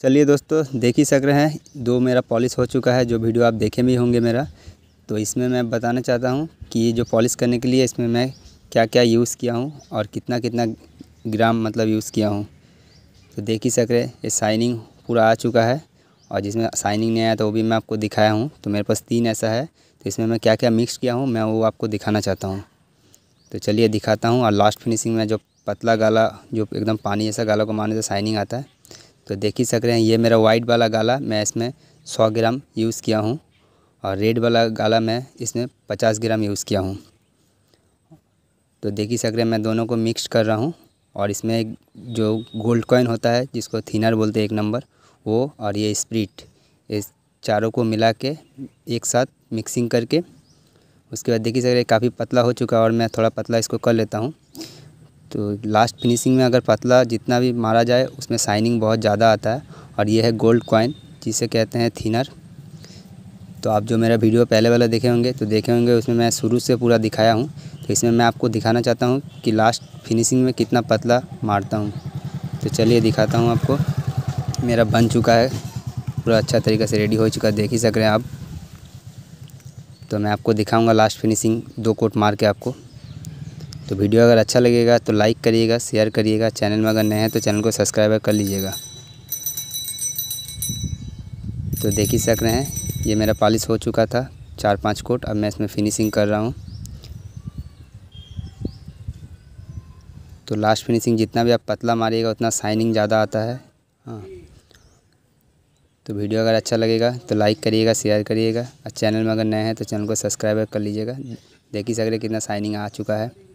चलिए दोस्तों देख ही सक रहे हैं दो मेरा पॉलिश हो चुका है जो वीडियो आप देखे भी होंगे मेरा तो इसमें मैं बताना चाहता हूँ कि जो पॉलिश करने के लिए इसमें मैं क्या क्या यूज़ किया हूँ और कितना कितना ग्राम मतलब यूज़ किया हूँ तो देख ही सक रहे ये शाइनिंग पूरा आ चुका है और जिसमें शाइनिंग नहीं आया तो वो भी मैं आपको दिखाया हूँ तो मेरे पास तीन ऐसा है तो इसमें मैं क्या क्या मिक्स किया हूँ मैं वो आपको दिखाना चाहता हूँ तो चलिए दिखाता हूँ और लास्ट फिनिशिंग में जो पतला गाला जो एकदम पानी ऐसा गाला को मारने से शाइनिंग आता है तो देख ही सक रहे हैं ये मेरा वाइट वाला गाला मैं इसमें सौ ग्राम यूज़ किया हूँ और रेड वाला गाला मैं इसमें पचास ग्राम यूज़ किया हूँ तो देख ही सक रहे हैं मैं दोनों को मिक्स कर रहा हूँ और इसमें जो गोल्ड कॉइन होता है जिसको थीनर बोलते हैं एक नंबर वो और ये स्प्रिट इस चारों को मिला के एक साथ मिक्सिंग करके उसके बाद सक रहे काफ़ी पतला हो चुका है और मैं थोड़ा पतला इसको कर लेता हूँ तो लास्ट फिनिशिंग में अगर पतला जितना भी मारा जाए उसमें शाइनिंग बहुत ज़्यादा आता है और ये है गोल्ड कॉइन जिसे कहते हैं थिनर तो आप जो मेरा वीडियो पहले वाला देखे होंगे तो देखे होंगे उसमें मैं शुरू से पूरा दिखाया हूँ तो इसमें मैं आपको दिखाना चाहता हूँ कि लास्ट फिनिशिंग में कितना पतला मारता हूँ तो चलिए दिखाता हूँ आपको मेरा बन चुका है पूरा अच्छा तरीके से रेडी हो चुका है देख ही सक रहे हैं आप तो मैं आपको दिखाऊंगा लास्ट फिनिशिंग दो कोट मार के आपको तो वीडियो अगर अच्छा लगेगा तो लाइक करिएगा शेयर करिएगा चैनल में अगर नए हैं तो चैनल को सब्सक्राइब कर लीजिएगा तो देख ही सक रहे हैं ये मेरा पॉलिश हो चुका था चार पाँच कोट अब मैं इसमें फिनिशिंग कर रहा हूँ तो लास्ट फिनिशिंग जितना भी आप पतला मारिएगा उतना शाइनिंग ज़्यादा आता है हाँ तो वीडियो अगर अच्छा लगेगा तो लाइक करिएगा शेयर करिएगा और चैनल में अगर नए हैं तो चैनल को सब्सक्राइब कर लीजिएगा देख ही सक रहे कितना शाइनिंग आ चुका है